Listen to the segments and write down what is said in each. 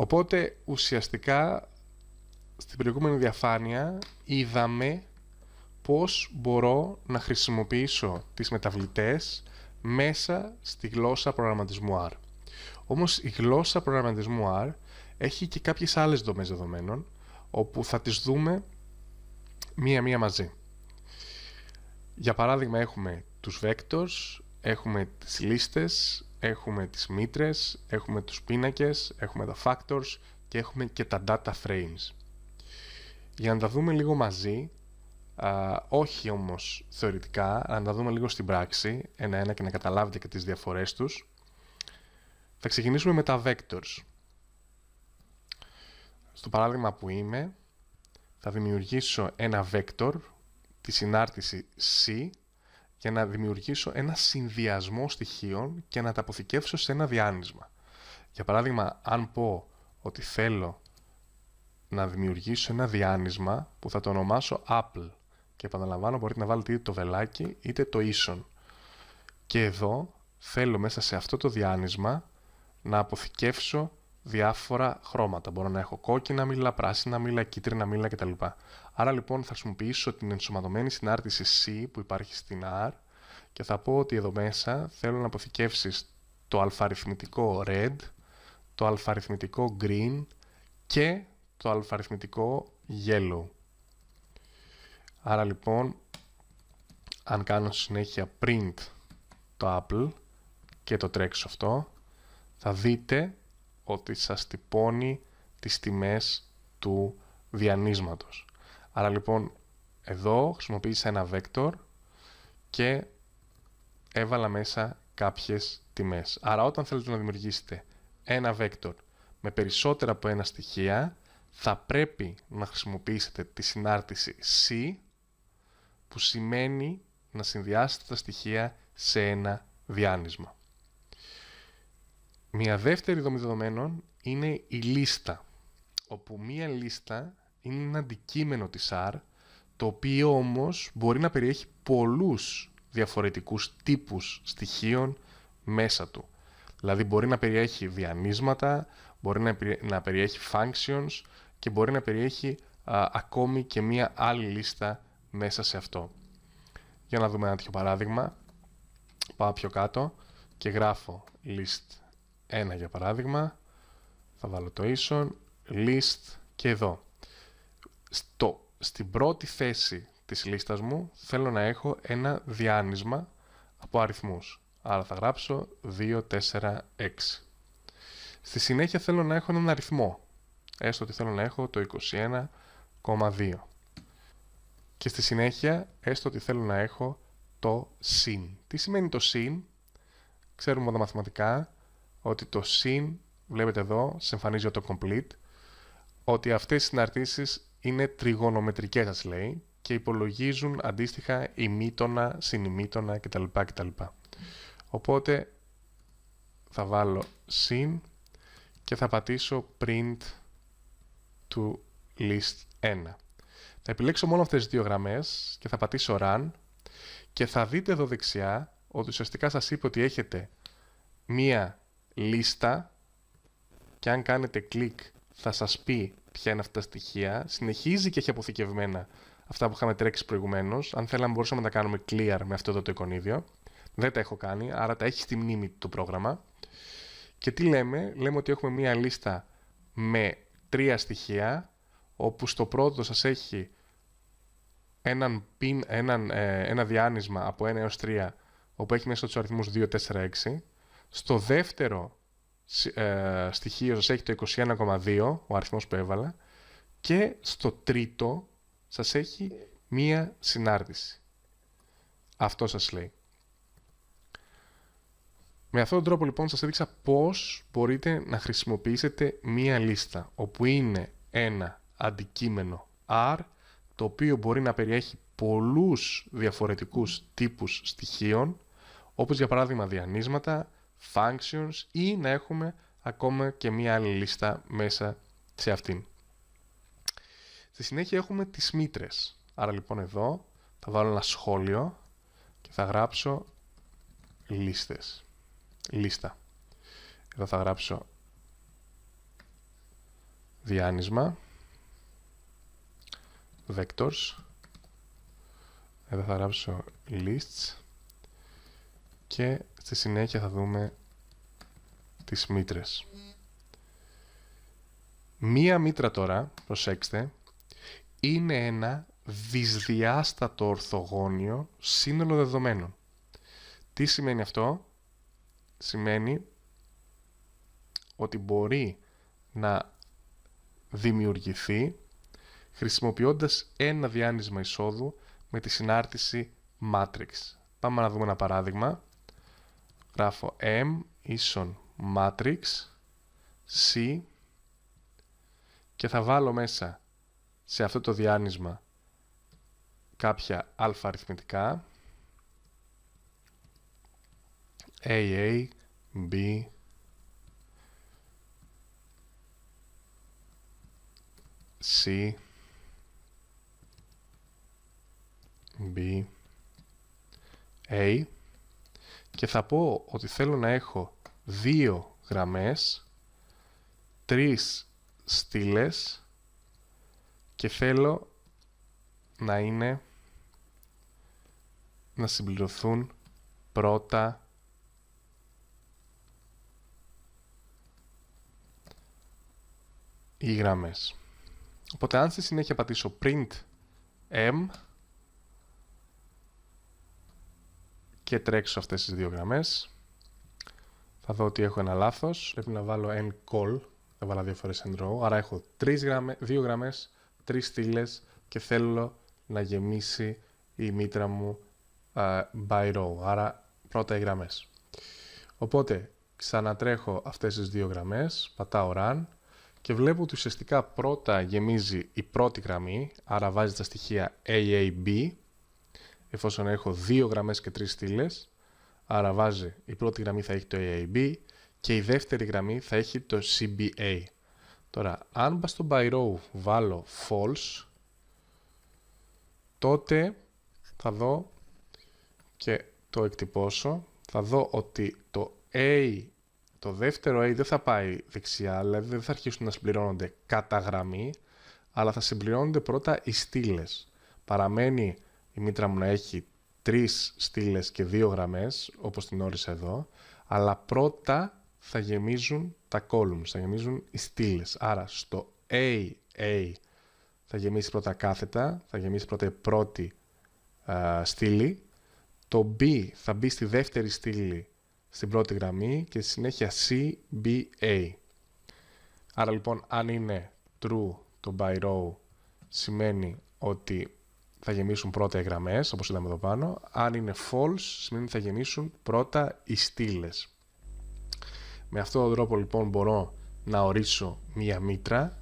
Οπότε ουσιαστικά στην προηγούμενη διαφάνεια είδαμε πώς μπορώ να χρησιμοποιήσω τις μεταβλητές μέσα στη γλώσσα προγραμματισμού R. Όμως η γλώσσα προγραμματισμού R έχει και κάποιες άλλες δομές δεδομένων όπου θα τις δούμε μία-μία μαζί. Για παράδειγμα έχουμε τους vectors, έχουμε τις λίστες, έχουμε τις μήτρες, έχουμε τους πίνακες, έχουμε τα factors και έχουμε και τα data frames. Για να τα δούμε λίγο μαζί, α, όχι όμως θεωρητικά, αλλά να τα δούμε λίγο στην πράξη, ένα-ένα και να καταλάβετε και τις διαφορές τους, θα ξεκινήσουμε με τα vectors. Στο παράδειγμα που είμαι, θα δημιουργήσω ένα vector, τη συνάρτηση C, και να δημιουργήσω ένα συνδυασμό στοιχείων και να τα αποθηκεύσω σε ένα διάνυσμα. Για παράδειγμα, αν πω ότι θέλω να δημιουργήσω ένα διάνυσμα που θα το ονομάσω Apple και επαναλαμβάνω μπορείτε να βάλετε είτε το βελάκι είτε το ίσον. Και εδώ θέλω μέσα σε αυτό το διάνυσμα να αποθηκεύσω διάφορα χρώματα. Μπορώ να έχω κόκκινα μήλα, πράσινα μήλα, κίτρινα μήλα κτλ. Άρα λοιπόν θα χρησιμοποιήσω την ενσωματωμένη συνάρτηση C που υπάρχει στην R και θα πω ότι εδώ μέσα θέλω να αποθηκεύσεις το αλφαριθμητικό red, το αλφαριθμητικό green και το αλφαριθμητικό yellow. Άρα λοιπόν, αν κάνω συνέχεια print το Apple και το τρέξω αυτό, θα δείτε ότι σας τυπώνει τις τιμές του διανύσματος. Άρα λοιπόν εδώ χρησιμοποίησα ένα vector και έβαλα μέσα κάποιες τιμές. Άρα όταν θέλετε να δημιουργήσετε ένα vector με περισσότερα από ένα στοιχεία, θα πρέπει να χρησιμοποιήσετε τη συνάρτηση C, που σημαίνει να συνδυάσετε τα στοιχεία σε ένα διάνυσμα. Μια δεύτερη δομή δεδομένων είναι η λίστα, όπου μία λίστα είναι ένα αντικείμενο της R, το οποίο όμως μπορεί να περιέχει πολλούς διαφορετικούς τύπους στοιχείων μέσα του. Δηλαδή μπορεί να περιέχει διανύσματα, μπορεί να περιέχει functions και μπορεί να περιέχει ακόμη και μία άλλη λίστα μέσα σε αυτό. Για να δούμε ένα τέτοιο παράδειγμα. Πάω πιο κάτω και γράφω list 1 για παράδειγμα. Θα βάλω το ίσον, list και εδώ στο, στην πρώτη θέση της λίστας μου θέλω να έχω ένα διάνυσμα από αριθμούς. Άρα θα γράψω 2, 4, 6. Στη συνέχεια θέλω να έχω έναν αριθμό. Έστω ότι θέλω να έχω το 21,2. Και στη συνέχεια έστω ότι θέλω να έχω το συν. Τι σημαίνει το συν? Ξέρουμε μαθηματικά ότι το συν, βλέπετε εδώ, σε εμφανίζει το complete, ότι αυτές οι συναρτήσεις είναι τριγωνομετρικές σας λέει και υπολογίζουν αντίστοιχα ημίτονα, συνημίτονα κτλ. κτλ. Οπότε θα βάλω συν και θα πατήσω print to list 1. Θα επιλέξω μόνο αυτές τις δύο γραμμές και θα πατήσω run και θα δείτε εδώ δεξιά ότι ουσιαστικά σας είπε ότι έχετε μία λίστα και αν κάνετε κλικ θα σας πει ποια είναι αυτά τα στοιχεία. Συνεχίζει και έχει αποθηκευμένα αυτά που είχαμε τρέξει προηγουμένως. Αν θέλαμε, μπορούσαμε να τα κάνουμε clear με αυτό εδώ το εικονίδιο. Δεν τα έχω κάνει, άρα τα έχει στη μνήμη το πρόγραμμα. Και τι λέμε, λέμε ότι έχουμε μία λίστα με τρία στοιχεία, όπου στο πρώτο σας έχει έναν pin, έναν, ε, ένα διάνυσμα από 1 έως 3, όπου έχει μέσα τους αριθμούς 2, 4, 6. Στο δεύτερο ε, στοιχείο σας έχει το 21,2, ο αριθμός που έβαλα, και στο τρίτο σας έχει μία συνάρτηση. Αυτό σας λέει. Με αυτόν τον τρόπο λοιπόν σας έδειξα πώς μπορείτε να χρησιμοποιήσετε μία λίστα όπου είναι ένα αντικείμενο R το οποίο μπορεί να περιέχει πολλούς διαφορετικούς τύπους στοιχείων όπως για παράδειγμα διανύσματα, functions ή να έχουμε ακόμα και μία άλλη λίστα μέσα σε αυτήν. Στη συνέχεια έχουμε τις μήτρες. Άρα λοιπόν εδώ θα βάλω ένα σχόλιο και θα γράψω λίστες. Λίστα. Εδώ θα γράψω διάνυσμα vectors. Εδώ θα γράψω lists και στη συνέχεια θα δούμε τις μήτρες. Μία μήτρα τώρα, προσέξτε, είναι ένα δυσδιάστατο ορθογώνιο σύνολο δεδομένων. Τι σημαίνει αυτό? Σημαίνει ότι μπορεί να δημιουργηθεί χρησιμοποιώντας ένα διάνυσμα εισόδου με τη συνάρτηση matrix. Πάμε να δούμε ένα παράδειγμα γράφω M ίσον matrix C και θα βάλω μέσα σε αυτό το διάνυσμα κάποια A, A, B, C, B, A και θα πω ότι θέλω να έχω δύο γραμμές, τρεις στήλες και θέλω να είναι να συμπληρωθούν πρώτα οι γραμμές. Οπότε αν στη συνέχεια πατήσω print m και τρέξω αυτές τις δύο γραμμές. Θα δω ότι έχω ένα λάθος. Πρέπει να βάλω end call. Θα βάλω δύο φορές end row. Άρα έχω τρεις δύο γραμμές, τρεις στήλες και θέλω να γεμίσει η μήτρα μου by row. Άρα πρώτα οι γραμμές. Οπότε ξανατρέχω αυτές τις δύο γραμμές, πατάω run και βλέπω ότι ουσιαστικά πρώτα γεμίζει η πρώτη γραμμή, άρα βάζει τα στοιχεία AAB εφόσον έχω δύο γραμμές και τρεις στήλες. άρα βάζει η πρώτη γραμμή θα έχει το AAB και η δεύτερη γραμμή θα έχει το CBA. Τώρα, αν στο by row βάλω false, τότε θα δω και το εκτυπώσω, θα δω ότι το A, το δεύτερο A δεν θα πάει δεξιά, δηλαδή δεν θα αρχίσουν να συμπληρώνονται κατά γραμμή, αλλά θα συμπληρώνονται πρώτα οι στήλες. Παραμένει η μήτρα μου να έχει τρεις στήλες και δύο γραμμές, όπως την όρισα εδώ, αλλά πρώτα θα γεμίζουν τα columns, θα γεμίζουν οι στήλες. Άρα στο A, A θα γεμίσει πρώτα κάθετα, θα γεμίσει πρώτα πρώτη στήλη, το B θα μπει στη δεύτερη στήλη στην πρώτη γραμμή και στη συνέχεια C, B, A. Άρα λοιπόν αν είναι true το by row σημαίνει ότι θα γεμίσουν πρώτα οι γραμμές, όπως είδαμε εδώ πάνω. Αν είναι false, σημαίνει ότι θα γεμίσουν πρώτα οι στήλες. Με αυτόν τον τρόπο λοιπόν μπορώ να ορίσω μία μήτρα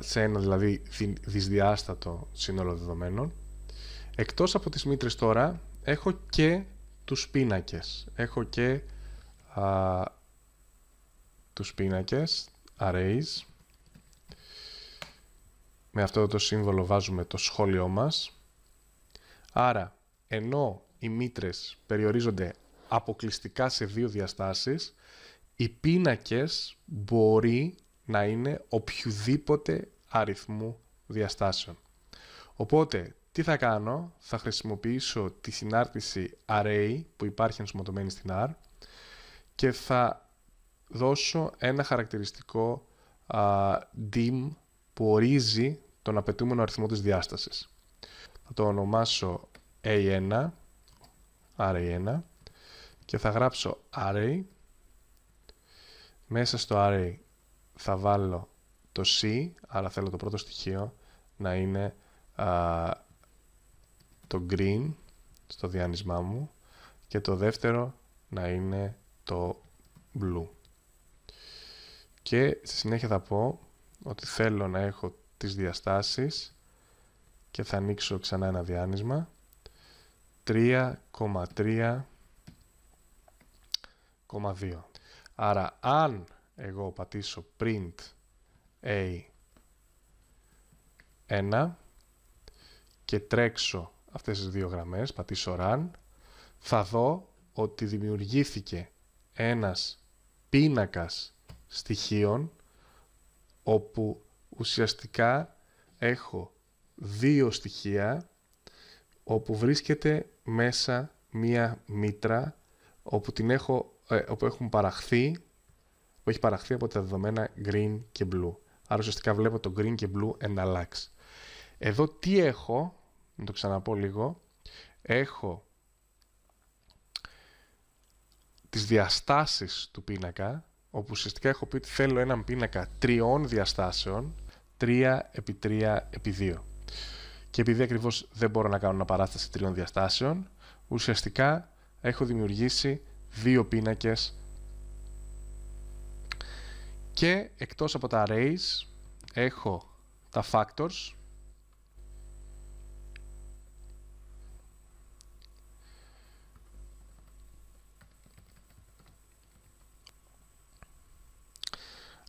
σε ένα δηλαδή δυσδιάστατο σύνολο δεδομένων. Εκτός από τις μήτρες τώρα έχω και τους πίνακες. Έχω και του τους πίνακες, arrays, με αυτό το σύμβολο βάζουμε το σχόλιο μας. Άρα, ενώ οι μήτρες περιορίζονται αποκλειστικά σε δύο διαστάσεις, οι πίνακες μπορεί να είναι οποιοδήποτε αριθμού διαστάσεων. Οπότε, τι θα κάνω, θα χρησιμοποιήσω τη συνάρτηση array που υπάρχει ενσωματωμένη στην R και θα δώσω ένα χαρακτηριστικό dim που ορίζει τον απαιτούμενο αριθμό της διάστασης. Θα το ονομάσω A1, array1 και θα γράψω array. Μέσα στο array θα βάλω το C, αλλά θέλω το πρώτο στοιχείο να είναι το green στο διάνυσμά μου και το δεύτερο να είναι το blue. Και στη συνέχεια θα πω ότι θέλω να έχω τις διαστάσεις και θα ανοίξω ξανά ένα διάνυσμα 3,3,2 Άρα αν εγώ πατήσω print A1 και τρέξω αυτές τις δύο γραμμές, πατήσω run, θα δω ότι δημιουργήθηκε ένας πίνακας στοιχείων όπου ουσιαστικά έχω δύο στοιχεία όπου βρίσκεται μέσα μία μήτρα όπου, την έχω, ε, όπου έχουν παραχθεί έχει παραχθεί από τα δεδομένα green και blue. Άρα ουσιαστικά βλέπω το green και blue εναλλάξ Εδώ τι έχω, να το ξαναπώ λίγο, έχω τις διαστάσεις του πίνακα όπου ουσιαστικά έχω πει ότι θέλω έναν πίνακα τριών διαστάσεων, 3 τριών 3 x 2. Και επειδή ακριβώς δεν μπορώ να κάνω παράσταση τριών διαστάσεων, ουσιαστικά έχω δημιουργήσει δύο πίνακες και εκτός από τα arrays έχω τα factors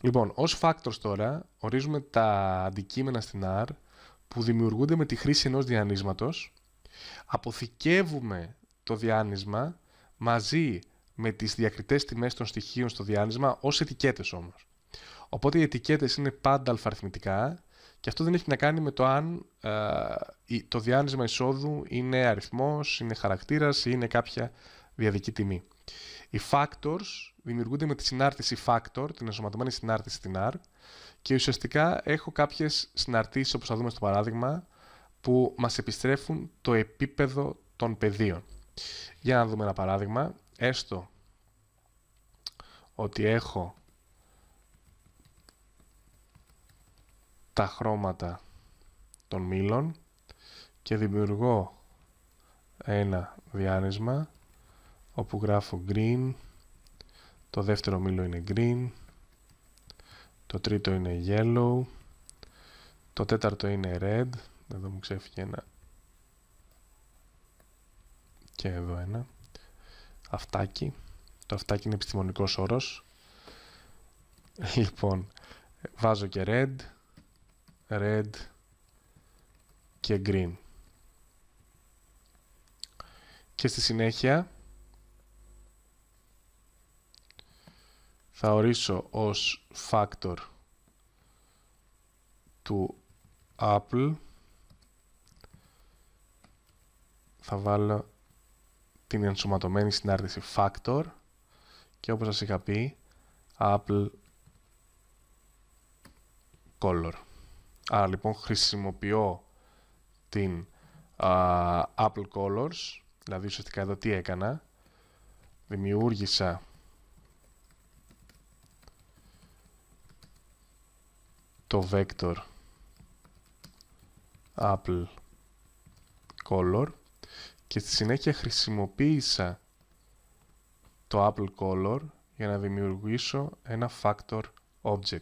Λοιπόν, ως factors τώρα ορίζουμε τα αντικείμενα στην R που δημιουργούνται με τη χρήση ενός διανύσματος. Αποθηκεύουμε το διάνυσμα μαζί με τις διακριτές τιμές των στοιχείων στο διάνυσμα ως ετικέτες όμως. Οπότε οι ετικέτες είναι πάντα αλφαριθμητικά και αυτό δεν έχει να κάνει με το αν ε, το διάνυσμα εισόδου είναι αριθμός, είναι χαρακτήρας ή είναι κάποια διαδική τιμή. Οι factors δημιουργούνται με τη συνάρτηση factor, την ενσωματωμένη συνάρτηση στην R και ουσιαστικά έχω κάποιες συναρτήσεις όπως θα δούμε στο παράδειγμα που μας επιστρέφουν το επίπεδο των πεδίων. Για να δούμε ένα παράδειγμα, έστω ότι έχω τα χρώματα των μήλων και δημιουργώ ένα διάνυσμα όπου γράφω green το δεύτερο μήλο είναι green το τρίτο είναι yellow το τέταρτο είναι red εδώ μου ξέφυγε ένα και εδώ ένα αυτάκι το αυτάκι είναι επιστημονικός όρος λοιπόν βάζω και red red και green και στη συνέχεια θα ορίσω ως factor του Apple θα βάλω την ενσωματωμένη συνάρτηση factor και όπως σας είχα πει Apple Color. Άρα λοιπόν χρησιμοποιώ την Apple Colors, δηλαδή ουσιαστικά εδώ τι έκανα, δημιούργησα το vector apple color και στη συνέχεια χρησιμοποίησα το apple color για να δημιουργήσω ένα factor object.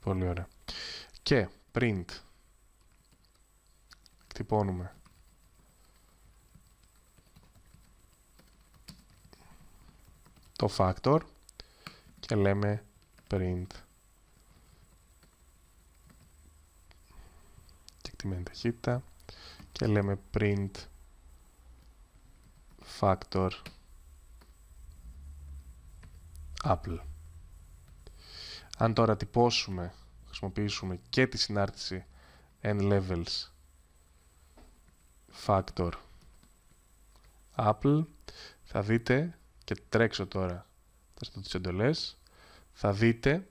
Πολύ ωραία και print χτυπώνουμε το factor και λέμε print και εκτιμένη ταχύτητα και λέμε print factor Apple. Αν τώρα τυπώσουμε χρησιμοποιήσουμε και τη συνάρτηση n-levels factor Apple θα δείτε και τρέξω τώρα θα τις εντολές θα δείτε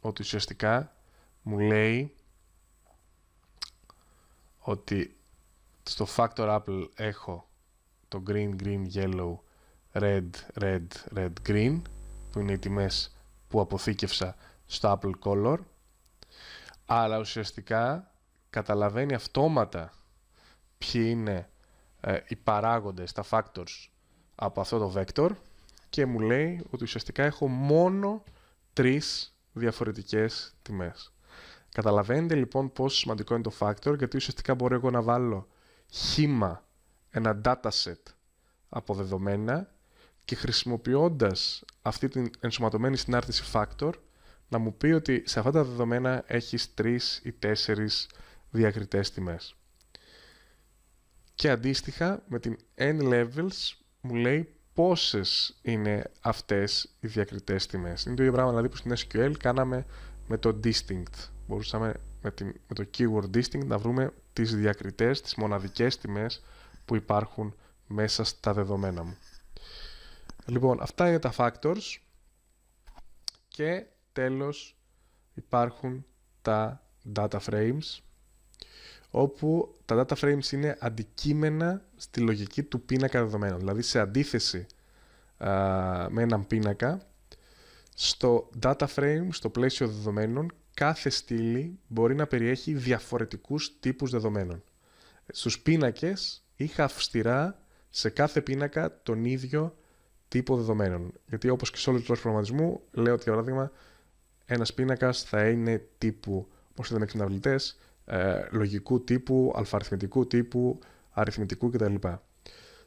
ότι ουσιαστικά μου λέει ότι στο factor Apple έχω το green, green, yellow, red, red, red, green που είναι οι τιμές που αποθήκευσα στο Apple Color αλλά ουσιαστικά καταλαβαίνει αυτόματα ποιοι είναι ε, οι παράγοντες, τα factors από αυτό το vector και μου λέει ότι ουσιαστικά έχω μόνο τρεις διαφορετικές τιμές. Καταλαβαίνετε λοιπόν πόσο σημαντικό είναι το factor γιατί ουσιαστικά μπορώ εγώ να βάλω χήμα ένα dataset από δεδομένα και χρησιμοποιώντας αυτή την ενσωματωμένη συνάρτηση factor να μου πει ότι σε αυτά τα δεδομένα έχεις τρεις ή τέσσερις διακριτές τιμές. Και αντίστοιχα με την N-Levels μου λέει πόσες είναι αυτές οι διακριτές τιμές. Είναι το ίδιο πράγμα δηλαδή που στην SQL κάναμε με το distinct. Μπορούσαμε με, την, με το keyword distinct να βρούμε τις διακριτές, τις μοναδικές τιμές που υπάρχουν μέσα στα δεδομένα μου. Λοιπόν, αυτά είναι τα factors και τέλος υπάρχουν τα data frames όπου τα data frames είναι αντικείμενα στη λογική του πίνακα δεδομένων. Δηλαδή σε αντίθεση α, με έναν πίνακα, στο data frame, στο πλαίσιο δεδομένων, κάθε στήλη μπορεί να περιέχει διαφορετικούς τύπους δεδομένων. Στους πίνακες είχα αυστηρά σε κάθε πίνακα τον ίδιο τύπο δεδομένων. Γιατί όπως και σε όλους τους προγραμματισμού, λέω για παράδειγμα, ένας πίνακας θα είναι τύπου, όπω είδαμε και ε, λογικού τύπου, αλφαριθμητικού τύπου, αριθμητικού κτλ.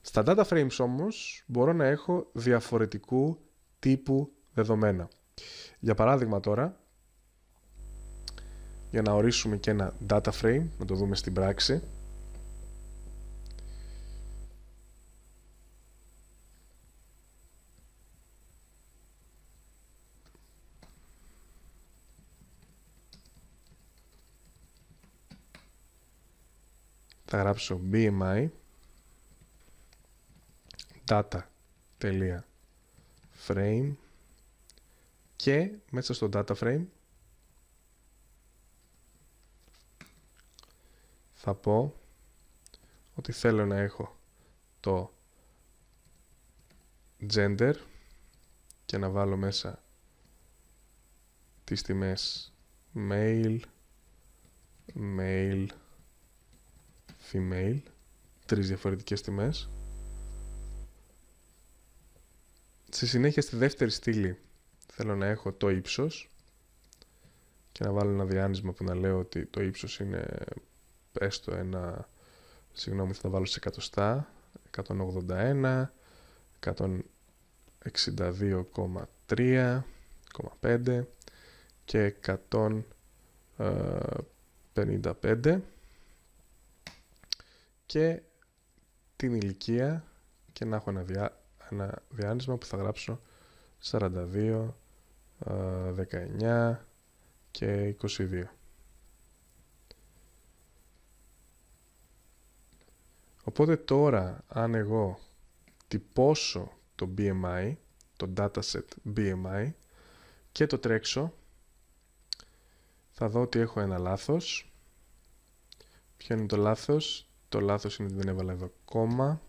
Στα data frames όμως μπορώ να έχω διαφορετικού τύπου δεδομένα. Για παράδειγμα τώρα, για να ορίσουμε και ένα data frame, να το δούμε στην πράξη, θα γράψω BMI data.frame και μέσα στο data frame θα πω ότι θέλω να έχω το gender και να βάλω μέσα τις τιμές male, male, female τρεις διαφορετικές τιμές στη συνέχεια στη δεύτερη στήλη θέλω να έχω το ύψος και να βάλω ένα διάνυσμα που να λέω ότι το ύψος είναι έστω ένα συγγνώμη θα το βάλω σε εκατοστά 181 162,3,5 και 155 και την ηλικία και να έχω ένα, διά, διάνυσμα που θα γράψω 42, 19 ε, και 22. Οπότε τώρα αν εγώ τυπώσω το BMI, το dataset BMI και το τρέξω, θα δω ότι έχω ένα λάθος. Ποιο είναι το λάθος, το λάθος είναι ότι δεν έβαλα εδώ κόμμα.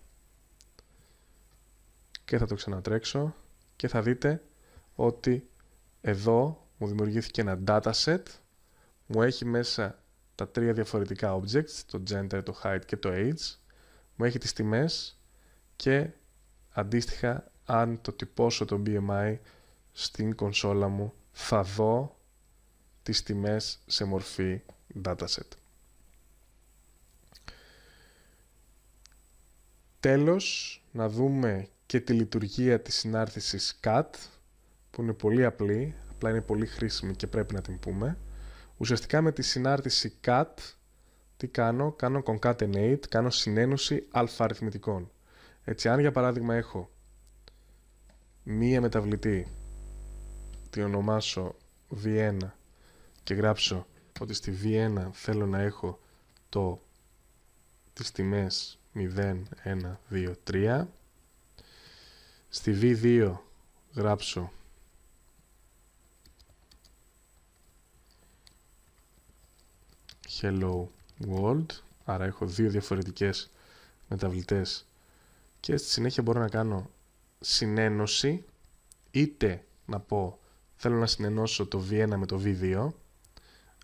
Και θα το ξανατρέξω και θα δείτε ότι εδώ μου δημιουργήθηκε ένα dataset. Μου έχει μέσα τα τρία διαφορετικά objects, το gender, το height και το age. Μου έχει τις τιμές και αντίστοιχα αν το τυπώσω το BMI στην κονσόλα μου θα δω τις τιμές σε μορφή dataset. τέλος να δούμε και τη λειτουργία της συνάρτησης CAT που είναι πολύ απλή, απλά είναι πολύ χρήσιμη και πρέπει να την πούμε. Ουσιαστικά με τη συνάρτηση CAT τι κάνω, κάνω concatenate, κάνω συνένωση αλφαριθμητικών. Έτσι αν για παράδειγμα έχω μία μεταβλητή την ονομάσω V1 και γράψω ότι στη V1 θέλω να έχω το τις τιμές 0, 1, 2, 3. Στη V2 γράψω Hello World, άρα έχω δύο διαφορετικές μεταβλητές και στη συνέχεια μπορώ να κάνω συνένωση, είτε να πω θέλω να συνενώσω το V1 με το V2,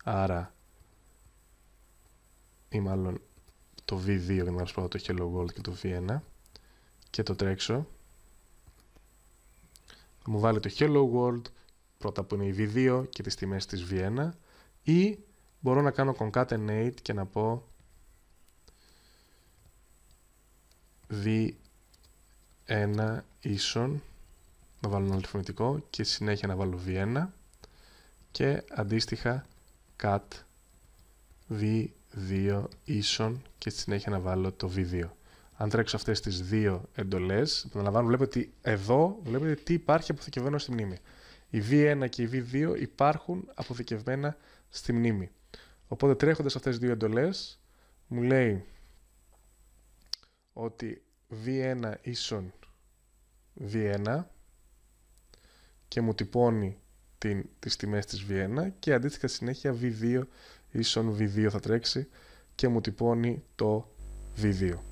άρα ή μάλλον το V2 για να το Hello World και το V1 και το τρέξω. Θα μου βάλει το Hello World πρώτα που είναι η V2 και τις τιμές της V1 ή μπορώ να κάνω concatenate και να πω V1 ίσον να βάλω ένα αλφαβητικό και συνέχεια να βάλω V1 και αντίστοιχα cut V1 2 ίσον και στη συνέχεια να βάλω το V2. Αν τρέξω αυτές τις δύο εντολές, επαναλαμβάνω, βλέπετε ότι εδώ βλέπετε τι υπάρχει αποθηκευμένο στη μνήμη. Η V1 και η V2 υπάρχουν αποθηκευμένα στη μνήμη. Οπότε τρέχοντας αυτές τις δύο εντολές, μου λέει ότι V1 ίσον V1 και μου τυπώνει την, τις τιμές της V1 και αντίστοιχα συνέχεια V2 ίσον V2 θα τρέξει και μου τυπώνει το V2.